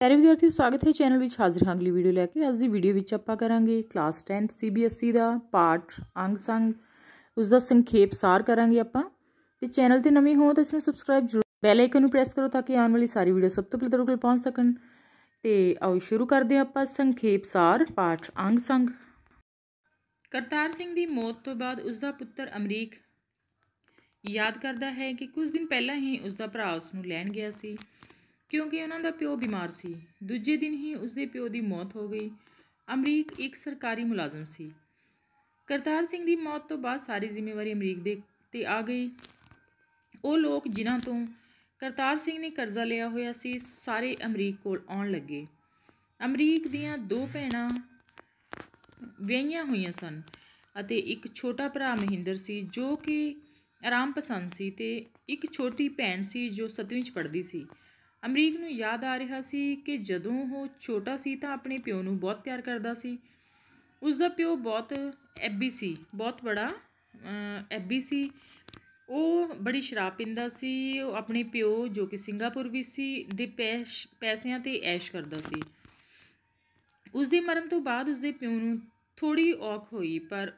ਪਿਆਰੇ ਵਿਦਿਆਰਥੀਓ ਸਵਾਗਤ ਹੈ ਚੈਨਲ ਵਿੱਚ ਹਾਜ਼ਰ ਹਾਂ ਅਗਲੀ ਵੀਡੀਓ ਲੈ ਕੇ ਅੱਜ ਦੀ ਵੀਡੀਓ ਵਿੱਚ ਆਪਾਂ ਕਰਾਂਗੇ ਕਲਾਸ 10th CBSE ਦਾ ਪਾਠ ਅੰਗ ਸੰਗ ਉਸ ਦਾ ਸੰਖੇਪ ਸਾਰ ਕਰਾਂਗੇ ਆਪਾਂ ਤੇ ਚੈਨਲ ਤੇ ਨਵੇਂ ਹੋ ਤਾਂ ਇਸ ਨੂੰ ਸਬਸਕ੍ਰਾਈਬ ਜ਼ਰੂਰ ਬੈਲ ਆਈਕਨ ਨੂੰ ਪ੍ਰੈਸ ਕਰੋ ਤਾਂ ਕਿ ਆਉਣ ਵਾਲੀ ਸਾਰੀ ਵੀਡੀਓ ਸਭ ਤੋਂ ਪਹਿਲਾਂ ਤੁਹਾਡੇ ਕੋਲ ਪਹੁੰਚ ਸਕਣ ਤੇ ਆਓ ਸ਼ੁਰੂ ਕਰਦੇ ਹਾਂ ਆਪਾਂ ਸੰਖੇਪ ਸਾਰ ਪਾਠ ਅੰਗ ਸੰਗ ਕਰਤਾਰ ਸਿੰਘ ਦੀ ਮੌਤ ਤੋਂ ਬਾਅਦ ਉਸ ਦਾ ਪੁੱਤਰ ਅਮਰੀਕ ਯਾਦ ਕਰਦਾ ਹੈ ਕਿ ਕੁਝ ਦਿਨ ਪਹਿਲਾਂ ਹੀ ਉਸ ਦਾ ਭਰਾ ਉਸ ਨੂੰ ਲੈਣ ਗਿਆ ਸੀ ਕਿਉਂਕਿ ਉਹਨਾਂ ਦਾ ਪਿਓ ਬਿਮਾਰ ਸੀ ਦੂਜੇ ਦਿਨ ਹੀ ਉਸਦੇ ਪਿਓ ਦੀ ਮੌਤ ਹੋ ਗਈ ਅਮਰੀਕ ਇੱਕ ਸਰਕਾਰੀ ਮੁਲਾਜ਼ਮ ਸੀ ਕਰਤਾਰ ਸਿੰਘ ਦੀ ਮੌਤ ਤੋਂ ਬਾਅਦ ਸਾਰੀ ਜ਼ਿੰਮੇਵਾਰੀ ਅਮਰੀਕ ਦੇ ਤੇ ਆ ਗਈ ਉਹ ਲੋਕ ਜਿਨ੍ਹਾਂ ਤੋਂ ਕਰਤਾਰ ਸਿੰਘ ਨੇ ਕਰਜ਼ਾ ਲਿਆ ਹੋਇਆ ਸੀ ਸਾਰੇ ਅਮਰੀਕ ਕੋਲ ਆਉਣ ਲੱਗੇ ਅਮਰੀਕ ਦੀਆਂ ਦੋ ਭੈਣਾਂ ਵਿਆਹੀਆਂ ਹੋਈਆਂ ਸਨ ਅਤੇ ਇੱਕ ਛੋਟਾ ਭਰਾ ਮਹਿੰਦਰ ਸੀ ਜੋ ਕਿ ਆਰਾਮ ਪਸੰਦ ਸੀ ਤੇ ਇੱਕ ਛੋਟੀ ਭੈਣ ਸੀ ਜੋ 7ਵੀਂ ਚ ਪੜ੍ਹਦੀ ਸੀ ਅਮਰੀਕ ਨੂੰ ਯਾਦ ਆ ਰਿਹਾ ਸੀ ਕਿ ਜਦੋਂ ਉਹ ਛੋਟਾ ਸੀ ਤਾਂ ਆਪਣੇ ਪਿਓ ਨੂੰ ਬਹੁਤ ਪਿਆਰ ਕਰਦਾ ਸੀ ਉਸ ਦਾ ਪਿਓ ਬਹੁਤ ਐਬੀ ਸੀ ਬਹੁਤ ਬੜਾ ਐਬੀ ਸੀ ਉਹ ਬੜੀ ਸ਼ਰਾਬ ਪੀਂਦਾ ਸੀ ਉਹ ਆਪਣੇ ਪਿਓ ਜੋ ਕਿ ਸਿੰਗਾਪੁਰ ਵੀ ਸੀ ਦੇ ਪੈਸਿਆਂ ਤੇ ਐਸ਼ ਕਰਦਾ ਸੀ ਉਸ ਦੇ ਮਰਨ ਤੋਂ ਬਾਅਦ ਉਸ ਦੇ ਪਿਓ ਨੂੰ ਥੋੜੀ ਔਖ ਹੋਈ ਪਰ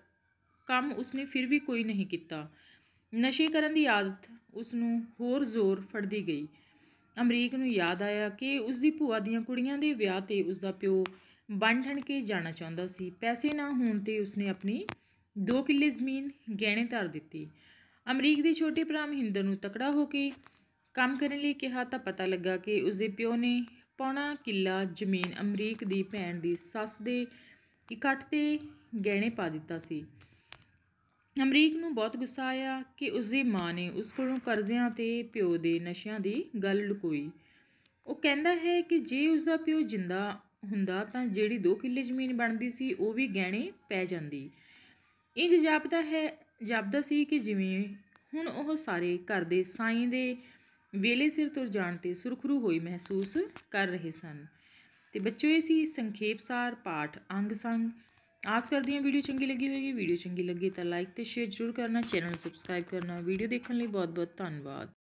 ਕੰਮ ਉਸਨੇ ਫਿਰ ਵੀ ਕੋਈ ਨਹੀਂ ਕੀਤਾ ਨਸ਼ੇ ਕਰਨ ਦੀ ਆਦਤ ਉਸ ਨੂੰ ਹੋਰ ਜ਼ੋਰ ਫੜਦੀ ਗਈ ਅਮਰੀਕ ਨੂੰ ਯਾਦ ਆਇਆ ਕਿ ਉਸ ਦੀ ਭੂਆ ਦੀਆਂ ਕੁੜੀਆਂ ਦੇ ਵਿਆਹ ਤੇ ਉਸ ਦਾ ਪਿਓ ਵੰਡਣ ਕੇ ਜਾਣਾ ਚਾਹੁੰਦਾ ਸੀ ਪੈਸੇ ਨਾ ਹੋਣ ਤੇ ਉਸਨੇ ਆਪਣੀ 2 ਕਿੱਲੇ ਜ਼ਮੀਨ ਗਹਿਣੇ ਧਰ ਦਿੱਤੀ ਅਮਰੀਕ ਦੇ ਛੋਟੇ ਭਰਾ ਮਹਿੰਦਰ ਨੂੰ ਤਕੜਾ ਹੋ ਕੇ ਕੰਮ ਕਰਨ ਲਈ ਕਿਹਾ ਤਾਂ ਪਤਾ ਲੱਗਾ ਕਿ ਉਸ ਦੇ ਪਿਓ ਨੇ ਪੌਣਾ ਕਿੱਲਾ ਜ਼ਮੀਨ ਅਮਰੀਕ ਦੀ ਭੈਣ ਦੀ ਸੱਸ ਦੇ ਇਕੱਠ ਤੇ ਗਹਿਣੇ ਪਾ ਦਿੱਤਾ ਸੀ ਅਮਰੀਕ ਨੂੰ ਬਹੁਤ ਗੁੱਸਾ ਆਇਆ ਕਿ ਉਸ ਦੀ ਮਾਂ ਨੇ ਉਸ ਕੋਲੋਂ ਕਰਜ਼ਿਆਂ ਤੇ ਪਿਓ ਦੇ ਨਸ਼ਿਆਂ ਦੀ ਗੱਲ ਲੁਕੋਈ ਉਹ ਕਹਿੰਦਾ ਹੈ ਕਿ ਜੇ ਉਸ ਦਾ ਪਿਓ ਜਿੰਦਾ ਹੁੰਦਾ ਤਾਂ ਜਿਹੜੀ 2 ਕਿੱਲੇ ਜ਼ਮੀਨ ਬਣਦੀ ਸੀ ਉਹ ਵੀ ਗਹਿਣੇ ਪੈ ਜਾਂਦੀ ਇੰਜ ਜਾਪਦਾ ਹੈ ਜਾਪਦਾ ਸੀ ਕਿ ਜਿਵੇਂ ਹੁਣ ਉਹ ਸਾਰੇ ਘਰ ਦੇ ਸਾਈਂ ਦੇ ਵੇਲੇ ਸਿਰ ਤੁਰ ਜਾਣ ਤੇ ਸੁਰਖਰੂ ਹੋਈ ਮਹਿਸੂਸ ਕਰ ਰਹੇ ਸਨ ਤੇ ਬੱਚੋ ਇਹ ਸੀ ਸੰਖੇਪ ਸਾਰ ਪਾਠ ਅੰਗ ਸੰਗ ਆਸ ਕਰਦੀ ਹਾਂ ਵੀਡੀਓ ਚੰਗੀ ਲੱਗੀ ਹੋਵੇਗੀ ਵੀਡੀਓ ਚੰਗੀ ਲੱਗੀ ਤਾਂ ਲਾਈਕ ਤੇ ਸ਼ੇਅਰ ਜ਼ਰੂਰ ਕਰਨਾ ਚੈਨਲ ਨੂੰ ਸਬਸਕ੍ਰਾਈਬ ਕਰਨਾ ਵੀਡੀਓ ਦੇਖਣ ਲਈ ਬਹੁਤ ਬਹੁਤ ਧੰਨਵਾਦ